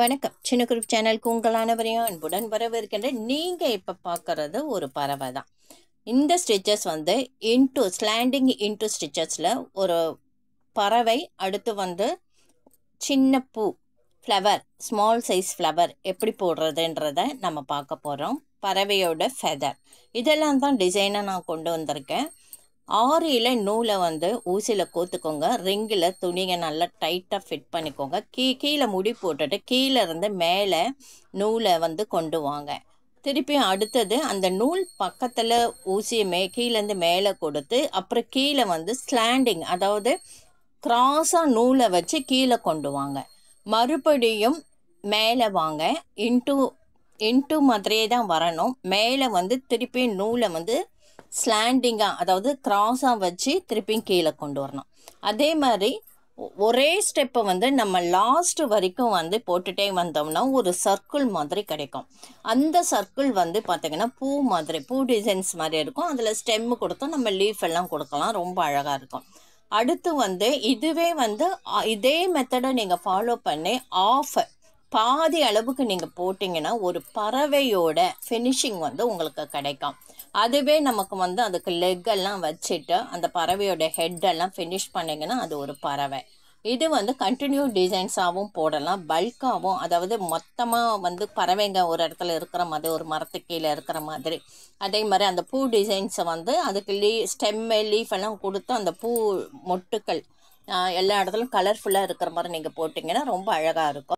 வணக்கம் சின்ன குரூப் சேனலுக்கு அனைவரையும் அன்புடன் வரவேற்கின்ற நீங்கள் இப்போ பார்க்குறது ஒரு பறவை தான் இந்த ஸ்டிச்சஸ் வந்து இன்டூ ஸ்லாண்டிங் இன்டூ ஸ்டிச்சஸில் ஒரு பறவை அடுத்து வந்து சின்ன பூ ஃப்ளவர் ஸ்மால் சைஸ் ஃப்ளவர் எப்படி போடுறதுன்றத நம்ம பார்க்க போகிறோம் பறவையோட ஃபெதர் இதெல்லாம் தான் டிசைனை நான் கொண்டு வந்திருக்கேன் ஆறு இலை நூலை வந்து ஊசியில் கோத்துக்கோங்க ரிங்கில் துணிங்க நல்லா டைட்டாக ஃபிட் பண்ணிக்கோங்க கீ கீழே முடி போட்டுட்டு கீழே இருந்து மேலே நூலை வந்து கொண்டு வாங்க திருப்பி அடுத்தது அந்த நூல் பக்கத்தில் ஊசியை மே கீழேருந்து மேலே கொடுத்து அப்புறம் கீழே வந்து ஸ்லாண்டிங் அதாவது கிராஸாக நூலை வச்சு கீழே கொண்டு வாங்க மறுபடியும் மேலே வாங்க இன்ட்டு இன்ட்டு மாதிரியே தான் வரணும் மேலே வந்து திருப்பி நூலை வந்து ஸ்லாண்டிங்காக அதாவது கிராஸாக வச்சு திருப்பியும் கீழே கொண்டு வரணும் அதே மாதிரி ஒரே ஸ்டெப்பை வந்து நம்ம லாஸ்ட் வரைக்கும் வந்து போட்டுகிட்டே வந்தோம்னா ஒரு சர்க்கிள் மாதிரி கிடைக்கும் அந்த சர்க்கிள் வந்து பார்த்திங்கன்னா பூ மாதிரி பூ டிசைன்ஸ் மாதிரி இருக்கும் அதில் ஸ்டெம்மு கொடுத்தோம் நம்ம லீஃப் எல்லாம் கொடுக்கலாம் ரொம்ப அழகாக இருக்கும் அடுத்து வந்து இதுவே வந்து இதே மெத்தடை நீங்கள் ஃபாலோ பண்ணி ஆஃபர் பாதி அளவுக்கு நீங்கள் போட்டிங்கன்னா ஒரு பறவையோட ஃபினிஷிங் வந்து உங்களுக்கு கிடைக்கும் அதுவே நமக்கு வந்து அதுக்கு லெக்கெல்லாம் வச்சுட்டு அந்த பறவையோட ஹெட்டெல்லாம் ஃபினிஷ் பண்ணிங்கன்னா அது ஒரு பறவை இது வந்து கண்டினியூ டிசைன்ஸாகவும் போடலாம் பல்காகவும் அதாவது மொத்தமாக வந்து பறவைங்க ஒரு இடத்துல இருக்கிற மாதிரி ஒரு மரத்து கீழே இருக்கிற மாதிரி அதே மாதிரி அந்த பூ டிசைன்ஸை வந்து அதுக்கு லீ ஸ்டெம்மு லீஃப் எல்லாம் கொடுத்து அந்த பூ மொட்டுக்கள் எல்லா இடத்துலையும் கலர்ஃபுல்லாக இருக்கிற மாதிரி நீங்கள் போட்டிங்கன்னா ரொம்ப அழகாக இருக்கும்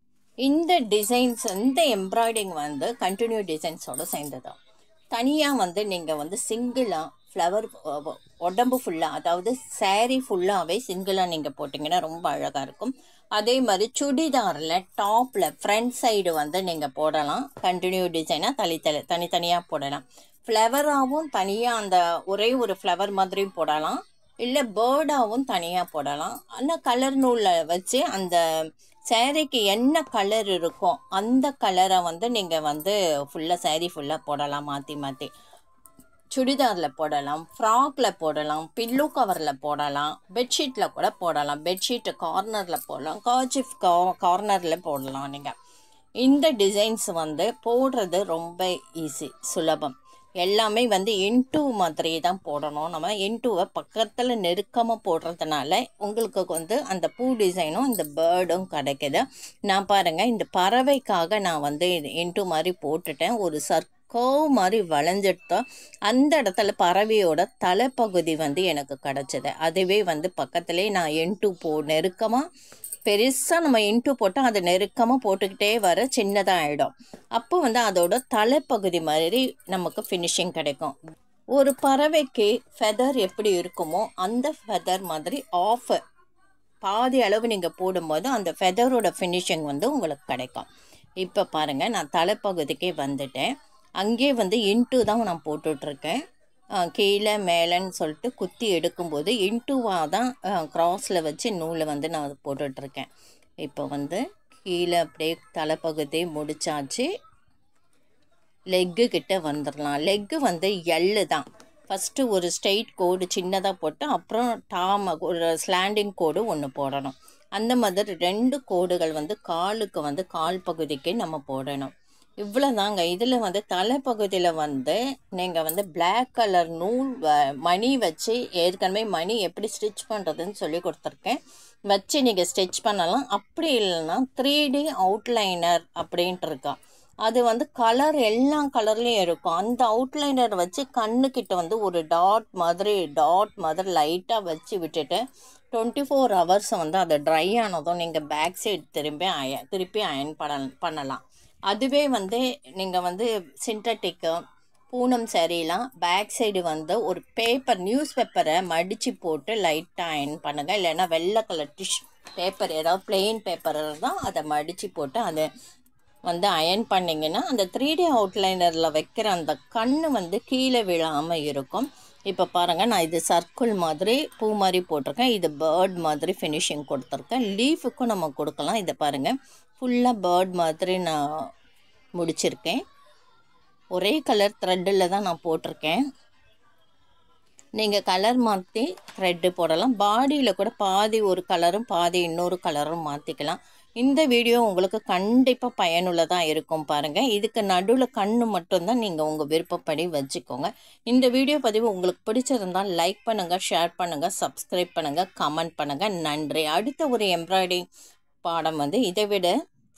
இந்த டிசைன்ஸ் இந்த எம்ப்ராய்டிங் வந்து கண்டினியூ டிசைன்ஸோடு சேர்ந்து தான் தனியாக வந்து நீங்கள் வந்து சிங்கிளாக ஃப்ளவர் உடம்பு ஃபுல்லாக அதாவது சேரீ ஃபுல்லாகவே சிங்கிளாக நீங்கள் போட்டிங்கன்னா ரொம்ப அழகாக இருக்கும் அதே மாதிரி சுடிதாரில் டாப்பில் ஃப்ரண்ட் சைடு வந்து நீங்கள் போடலாம் கண்டினியூ டிசைனாக தனி தனித்தனியாக போடலாம் ஃப்ளவராகவும் தனியாக அந்த ஒரே ஒரு ஃப்ளவர் மாதிரியும் போடலாம் இல்லை பேர்டாகவும் தனியாக போடலாம் ஆனால் கலர் நூலில் வச்சு அந்த சேரீக்கு என்ன கலர் இருக்கோ அந்த கலரை வந்து நீங்கள் வந்து ஃபுல்லாக சேரீ ஃபுல்லாக போடலாம் மாற்றி மாற்றி சுடிதாரில் போடலாம் ஃப்ராக்கில் போடலாம் பில்லு கவரில் போடலாம் பெட்ஷீட்டில் கூட போடலாம் பெட்ஷீட்டு கார்னரில் போடலாம் கர்ச்சிஃப் கார்னரில் போடலாம் நீங்கள் இந்த டிசைன்ஸ் வந்து போடுறது ரொம்ப ஈஸி சுலபம் எல்லாமே வந்து இன்டூ மாதிரி தான் போடணும் நம்ம இன்டூவை பக்கத்தில் நெருக்கமாக போடுறதுனால உங்களுக்கு வந்து அந்த பூ டிசைனும் இந்த பேர்டும் கிடைக்கிது நான் பாருங்கள் இந்த பறவைக்காக நான் வந்து இன்டூ மாதிரி போட்டுட்டேன் ஒரு சர்க்கோ மாதிரி வளைஞ்சிட்டு அந்த இடத்துல பறவையோட தலைப்பகுதி வந்து எனக்கு கிடச்சிது அதுவே வந்து பக்கத்துலேயே நான் என் டூ போ நெருக்கமாக பெருசாக நம்ம இன்ட்டு போட்டால் அது நெருக்கமாக போட்டுக்கிட்டே வர சின்னதாக ஆகிடும் அப்போ வந்து அதோட தலைப்பகுதி மாதிரி நமக்கு ஃபினிஷிங் கிடைக்கும் ஒரு பறவைக்கு ஃபெதர் எப்படி இருக்குமோ அந்த ஃபெதர் மாதிரி ஆஃப் பாதி அளவு நீங்கள் போடும்போது அந்த ஃபெதரோட ஃபினிஷிங் வந்து உங்களுக்கு கிடைக்கும் இப்போ பாருங்கள் நான் தலைப்பகுதிக்கே வந்துட்டேன் அங்கேயே வந்து இன்ட்டு தான் நான் போட்டுட்ருக்கேன் கீழே மேலேன்னு சொல்லிட்டு குத்தி எடுக்கும்போது இன்டூவாக தான் க்ராஸில் வச்சு நூலை வந்து நான் போட்டுட்ருக்கேன் இப்போ வந்து கீழே அப்படியே தலைப்பகுதியை முடித்தாச்சு லெக்கு கிட்டே வந்துடலாம் லெக்கு வந்து எள்ளு தான் ஃபஸ்ட்டு ஒரு ஸ்ட்ரெயிட் கோடு சின்னதாக போட்டு அப்புறம் டாம ஒரு ஸ்லாண்டிங் கோடு ஒன்று போடணும் அந்த மாதிரி ரெண்டு கோடுகள் வந்து காலுக்கு வந்து கால் பகுதிக்கு நம்ம போடணும் இவ்வளோதாங்க இதில் வந்து தலைப்பகுதியில் வந்து நீங்கள் வந்து பிளாக் கலர் நூல் வ மணி வச்சு ஏற்கனவே மணி எப்படி ஸ்டிச் பண்ணுறதுன்னு சொல்லி கொடுத்துருக்கேன் வச்சு நீங்கள் ஸ்டிச் பண்ணலாம் அப்படி இல்லைன்னா த்ரீ டி அவுட்லைனர் அப்படின்ட்டு அது வந்து கலர் எல்லா கலர்லேயும் இருக்கும் அந்த அவுட்லைனர் வச்சு கண்ணுக்கிட்ட வந்து ஒரு டாட் மாதிரி டாட் மாதிரி லைட்டாக வச்சு விட்டுட்டு டுவெண்ட்டி ஃபோர் ஹவர்ஸ் வந்து அது ட்ரை ஆனதும் நீங்கள் பேக் சைடு திரும்பி அய திருப்பி அயன் பண்ண பண்ணலாம் அதுவே வந்து நீங்கள் வந்து சிந்தட்டிக்கு பூனம் சரிலாம் பேக் சைடு வந்து ஒரு பேப்பர் நியூஸ் பேப்பரை மடித்து போட்டு லைட்டாக அயன் பண்ணுங்கள் இல்லைன்னா வெள்ளை கலர் டிஷ் பேப்பர் ஏதாவது பிளெயின் பேப்பர் இருந்தால் அதை மடித்து போட்டு அதை வந்து அயன் பண்ணிங்கன்னா அந்த த்ரீ டி அவுட்லைனரில் வைக்கிற அந்த கண் வந்து கீழே விழாமல் இருக்கும் இப்போ பாருங்கள் நான் இது சர்க்கிள் மாதிரி பூ மாதிரி போட்டிருக்கேன் இது பேர்ட் மாதிரி ஃபினிஷிங் கொடுத்துருக்கேன் லீஃபுக்கும் நம்ம கொடுக்கலாம் இதை பாருங்கள் ஃபுல்லாக பேர்ட் மாதிரி நான் முடிச்சிருக்கேன் ஒரே கலர் த்ரெட்டில் தான் நான் போட்டிருக்கேன் நீங்கள் கலர் மாற்றி த்ரெட்டு போடலாம் பாடியில் கூட பாதி ஒரு கலரும் பாதி இன்னொரு கலரும் மாற்றிக்கலாம் இந்த வீடியோ உங்களுக்கு கண்டிப்பாக பயனுள்ளதாக இருக்கும் பாருங்கள் இதுக்கு நடுவில் கண்ணு மட்டும்தான் நீங்கள் உங்கள் விருப்பப்படி வச்சுக்கோங்க இந்த வீடியோ பதிவு உங்களுக்கு பிடிச்சிருந்தால் லைக் பண்ணுங்கள் ஷேர் பண்ணுங்கள் சப்ஸ்கிரைப் பண்ணுங்கள் கமெண்ட் பண்ணுங்கள் நன்றி அடுத்த ஒரு எம்ப்ராய்டிங் பாடம் வந்து இதை விட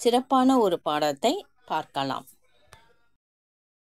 சிறப்பான ஒரு பாடத்தை பார்க்கலாம்